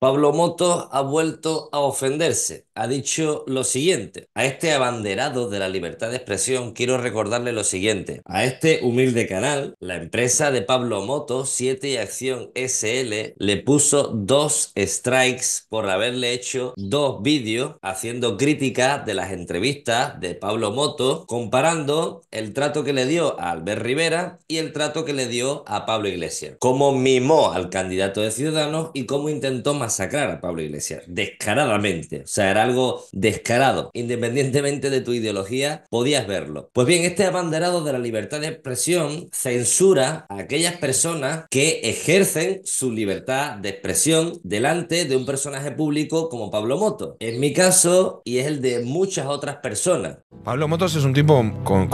Pablo Motos ha vuelto a ofenderse ha dicho lo siguiente. A este abanderado de la libertad de expresión quiero recordarle lo siguiente. A este humilde canal, la empresa de Pablo Moto 7 y Acción SL le puso dos strikes por haberle hecho dos vídeos haciendo críticas de las entrevistas de Pablo Moto, comparando el trato que le dio a Albert Rivera y el trato que le dio a Pablo Iglesias. Cómo mimó al candidato de Ciudadanos y cómo intentó masacrar a Pablo Iglesias. Descaradamente. O sea, era algo descarado. Independientemente de tu ideología, podías verlo. Pues bien, este abanderado de la libertad de expresión censura a aquellas personas que ejercen su libertad de expresión delante de un personaje público como Pablo Motos. en mi caso y es el de muchas otras personas. Pablo Motos es un tipo con,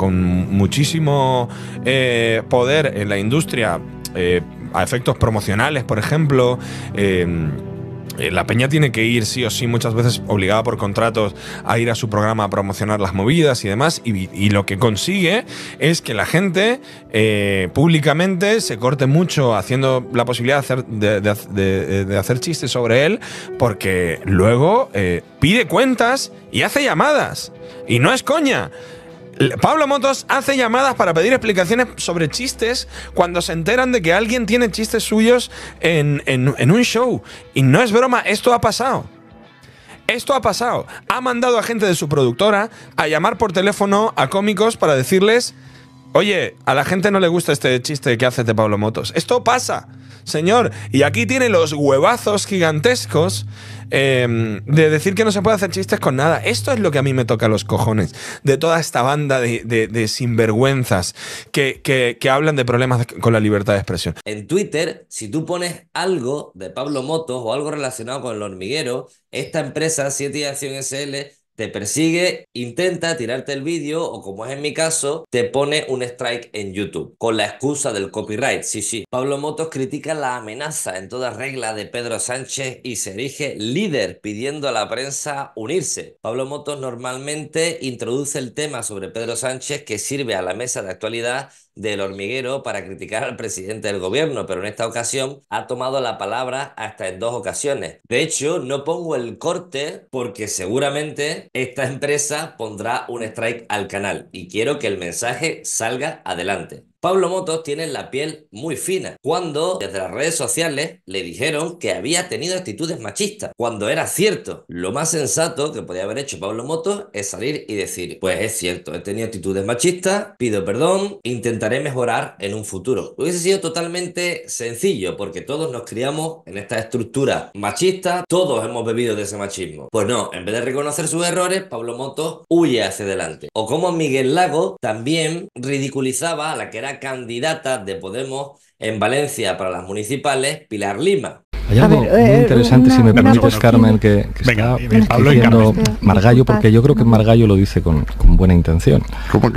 muchísimo eh, poder en la industria eh, a efectos promocionales, por ejemplo. Eh, eh, la peña tiene que ir sí o sí muchas veces obligada por contratos a ir a su programa a promocionar las movidas y demás y, lo que consigue es que la gente eh, públicamente se corte mucho haciendo la posibilidad de hacer, hacer chistes sobre él porque luego eh, pide cuentas y hace llamadas y no es coña Pablo Motos hace llamadas para pedir explicaciones sobre chistes cuando se enteran de que alguien tiene chistes suyos en, un show. Y no es broma, esto ha pasado. Esto ha pasado. Ha mandado a gente de su productora a llamar por teléfono a cómicos para decirles, oye, a la gente no le gusta este chiste que haces de Pablo Motos. Esto pasa señor. Y aquí tiene los huevazos gigantescos em, de decir que no se puede hacer chistes con nada. Esto es lo que a mí me toca los cojones de toda esta banda de, sinvergüenzas que, que, hablan de problemas con la libertad de expresión. En Twitter, si tú pones algo de Pablo Motos o algo relacionado con el hormiguero, esta empresa, 7 Acción SL, te persigue, intenta tirarte el vídeo o como es en mi caso, te pone un strike en YouTube con la excusa del copyright. Sí, sí. Pablo Motos critica la amenaza en toda regla de Pedro Sánchez y se erige líder pidiendo a la prensa unirse. Pablo Motos normalmente introduce el tema sobre Pedro Sánchez que sirve a la mesa de actualidad del hormiguero para criticar al presidente del gobierno, pero en esta ocasión ha tomado la palabra hasta en dos ocasiones. De hecho, no pongo el corte porque seguramente esta empresa pondrá un strike al canal y quiero que el mensaje salga adelante. Pablo Motos tiene la piel muy fina, cuando desde las redes sociales le dijeron que había tenido actitudes machistas, cuando era cierto. Lo más sensato que podía haber hecho Pablo Motos es salir y decir, pues es cierto, he tenido actitudes machistas, pido perdón, intentaré mejorar en un futuro. Hubiese sido totalmente sencillo, porque todos nos criamos en esta estructura machista, todos hemos bebido de ese machismo. Pues no, en vez de reconocer sus errores, Pablo Motos huye hacia adelante. O como Miguel Lago también ridiculizaba a la que era candidata de Podemos en Valencia para las municipales, Pilar Lima. Hay algo muy eh, interesante, si me permites, Carmen, que, está Pablo Margallo, porque yo creo que Margallo lo dice con, buena intención.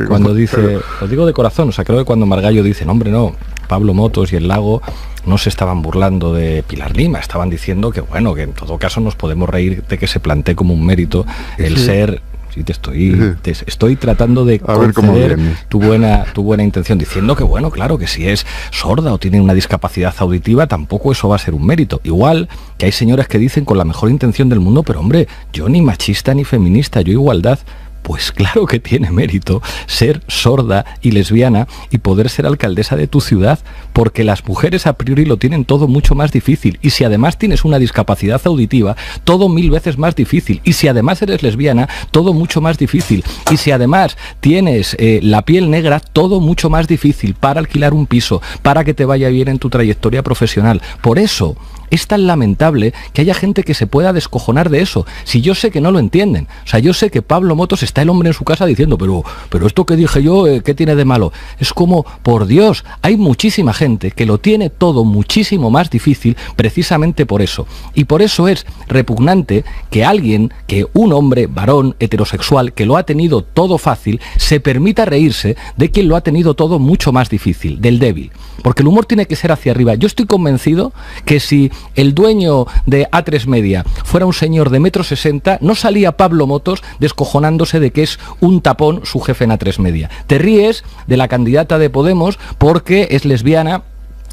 cuando dice, lo digo de corazón, o sea, creo que cuando Margallo dice, hombre, no, Pablo Motos y el lago no se estaban burlando de Pilar Lima, estaban diciendo que, bueno, que en todo caso nos podemos reír de que se plantee como un mérito el ser si te estoy, estoy tratando de conceder tu buena, tu buena intención, diciendo que bueno, claro, que si es sorda o tiene una discapacidad auditiva, tampoco eso va a ser un mérito. Igual que hay señoras que dicen con la mejor intención del mundo, pero hombre, yo ni machista ni feminista, yo igualdad. Pues claro que tiene mérito ser sorda y lesbiana y poder ser alcaldesa de tu ciudad, porque las mujeres a priori lo tienen todo mucho más difícil. Y si además tienes una discapacidad auditiva, todo mil veces más difícil. Y si además eres lesbiana, todo mucho más difícil. Y si además tienes eh, la piel negra, todo mucho más difícil para alquilar un piso, para que te vaya bien en tu trayectoria profesional. Por eso, es tan lamentable que haya gente que se pueda descojonar de eso. Si yo sé que no lo entienden. O sea, yo sé que Pablo Motos está el hombre en su casa diciendo, pero, pero esto que dije yo, eh, ¿qué tiene de malo? Es como, por Dios, hay muchísima gente que lo tiene todo muchísimo más difícil precisamente por eso. Y por eso es repugnante que alguien, que un hombre varón heterosexual, que lo ha tenido todo fácil, se permita reírse de quien lo ha tenido todo mucho más difícil, del débil. Porque el humor tiene que ser hacia arriba. Yo estoy convencido que si el dueño de A3 Media fuera un señor de metro sesenta, no salía Pablo Motos descojonándose de que es un tapón su jefe en A3 Media. Te ríes de la candidata de Podemos porque es lesbiana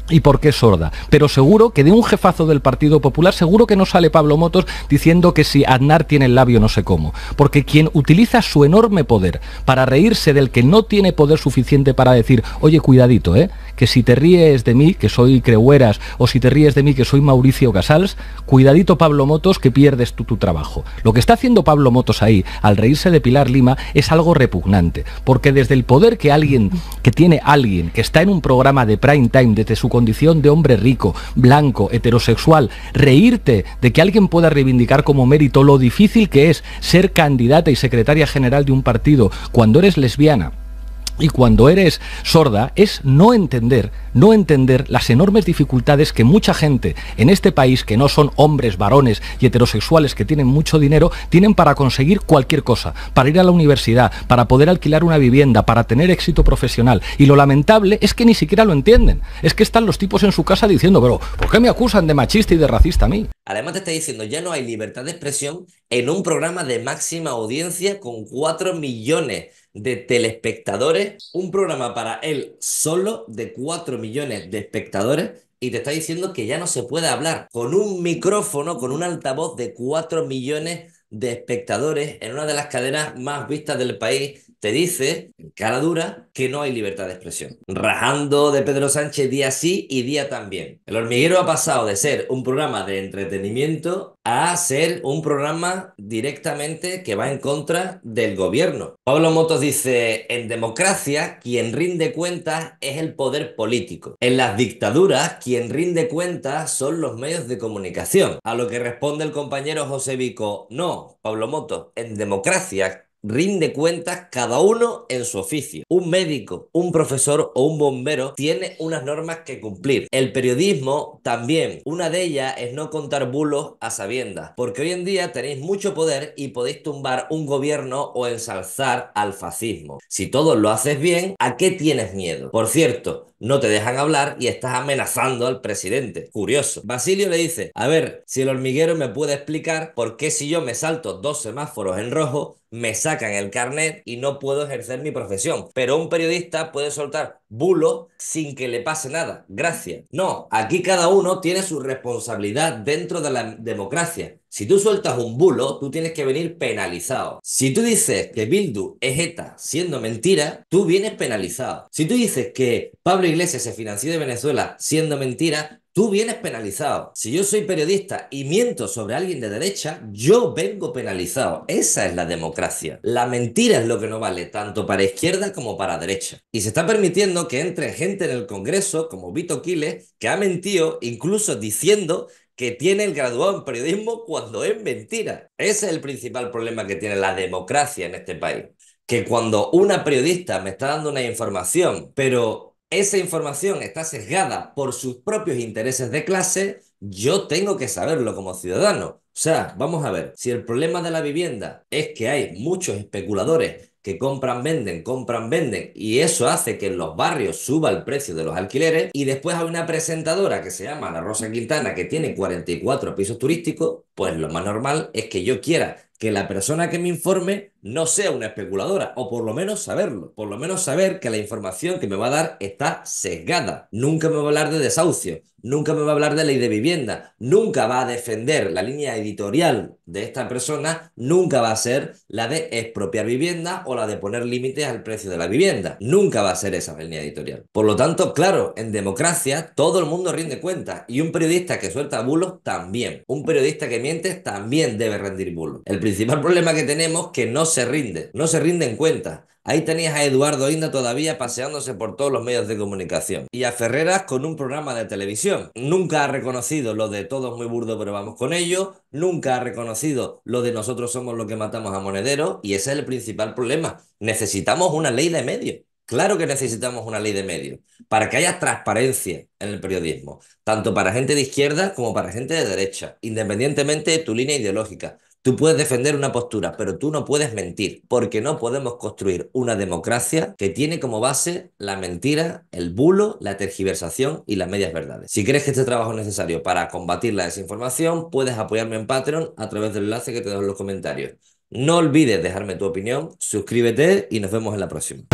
y por qué sorda. Pero seguro que de un jefazo del Partido Popular, seguro que no sale Pablo Motos diciendo que si Aznar tiene el labio no sé cómo. Porque quien utiliza su enorme poder para reírse del que no tiene poder suficiente para decir, oye, cuidadito, ¿eh? que si te ríes de mí, que soy Creueras, o si te ríes de mí, que soy Mauricio Casals, cuidadito Pablo Motos, que pierdes tú tu trabajo. Lo que está haciendo Pablo Motos ahí, al reírse de Pilar Lima, es algo repugnante. Porque desde el poder que alguien, que tiene alguien, que está en un programa de prime time desde su condición de hombre rico, blanco, heterosexual, reírte de que alguien pueda reivindicar como mérito lo difícil que es ser candidata y secretaria general de un partido cuando eres lesbiana y cuando eres sorda es no entender, no entender las enormes dificultades que mucha gente en este país, que no son hombres, varones y heterosexuales que tienen mucho dinero, tienen para conseguir cualquier cosa, para ir a la universidad, para poder alquilar una vivienda, para tener éxito profesional. Y lo lamentable es que ni siquiera lo entienden. Es que están los tipos en su casa diciendo, pero ¿por qué me acusan de machista y de racista a mí? Además te está diciendo, ya no hay libertad de expresión en un programa de máxima audiencia con 4 millones de telespectadores, un programa para él solo de 4 millones de espectadores y te está diciendo que ya no se puede hablar con un micrófono, con un altavoz de 4 millones de espectadores en una de las cadenas más vistas del país. Te dice, cara dura, que no hay libertad de expresión. Rajando de Pedro Sánchez día sí y día también. El hormiguero ha pasado de ser un programa de entretenimiento a ser un programa directamente que va en contra del gobierno. Pablo Motos dice, en democracia quien rinde cuentas es el poder político. En las dictaduras quien rinde cuentas son los medios de comunicación. A lo que responde el compañero José Vico, no, Pablo Motos, en democracia rinde cuentas cada uno en su oficio. Un médico, un profesor o un bombero tiene unas normas que cumplir. El periodismo también. Una de ellas es no contar bulos a sabiendas, porque hoy en día tenéis mucho poder y podéis tumbar un gobierno o ensalzar al fascismo. Si todo lo haces bien, ¿a qué tienes miedo? Por cierto, no te dejan hablar y estás amenazando al presidente. Curioso. Basilio le dice, a ver, si el hormiguero me puede explicar por qué si yo me salto dos semáforos en rojo, me sacan el carnet y no puedo ejercer mi profesión. Pero un periodista puede soltar bulo sin que le pase nada. Gracias. No, aquí cada uno tiene su responsabilidad dentro de la democracia. Si tú sueltas un bulo, tú tienes que venir penalizado. Si tú dices que Bildu es ETA siendo mentira, tú vienes penalizado. Si tú dices que Pablo Iglesias se financió de Venezuela siendo mentira, Tú vienes penalizado. Si yo soy periodista y miento sobre alguien de derecha, yo vengo penalizado. Esa es la democracia. La mentira es lo que no vale tanto para izquierda como para derecha. Y se está permitiendo que entre gente en el Congreso, como Vito Quiles, que ha mentido incluso diciendo que tiene el graduado en periodismo cuando es mentira. Ese es el principal problema que tiene la democracia en este país. Que cuando una periodista me está dando una información, pero esa información está sesgada por sus propios intereses de clase, yo tengo que saberlo como ciudadano. O sea, vamos a ver, si el problema de la vivienda es que hay muchos especuladores que compran, venden, compran, venden, y eso hace que en los barrios suba el precio de los alquileres, y después hay una presentadora que se llama La Rosa Quintana, que tiene 44 pisos turísticos, pues lo más normal es que yo quiera que la persona que me informe no sea una especuladora, o por lo menos saberlo, por lo menos saber que la información que me va a dar está sesgada. Nunca me va a hablar de desahucio, nunca me va a hablar de ley de vivienda, nunca va a defender la línea editorial de esta persona, nunca va a ser la de expropiar vivienda o la de poner límites al precio de la vivienda. Nunca va a ser esa línea editorial. Por lo tanto, claro, en democracia todo el mundo rinde cuenta y un periodista que suelta bulos también. Un periodista que también debe rendir bulo. El principal problema que tenemos es que no se rinde, no se rinde en cuenta. Ahí tenías a Eduardo Inda todavía paseándose por todos los medios de comunicación. Y a Ferreras con un programa de televisión. Nunca ha reconocido lo de todos muy burdo pero vamos con ello. Nunca ha reconocido lo de nosotros somos los que matamos a Monedero. Y ese es el principal problema. Necesitamos una ley de medios. Claro que necesitamos una ley de medios para que haya transparencia en el periodismo, tanto para gente de izquierda como para gente de derecha, independientemente de tu línea ideológica. Tú puedes defender una postura, pero tú no puedes mentir, porque no podemos construir una democracia que tiene como base la mentira, el bulo, la tergiversación y las medias verdades. Si crees que este trabajo es necesario para combatir la desinformación, puedes apoyarme en Patreon a través del enlace que te dejo en los comentarios. No olvides dejarme tu opinión, suscríbete y nos vemos en la próxima.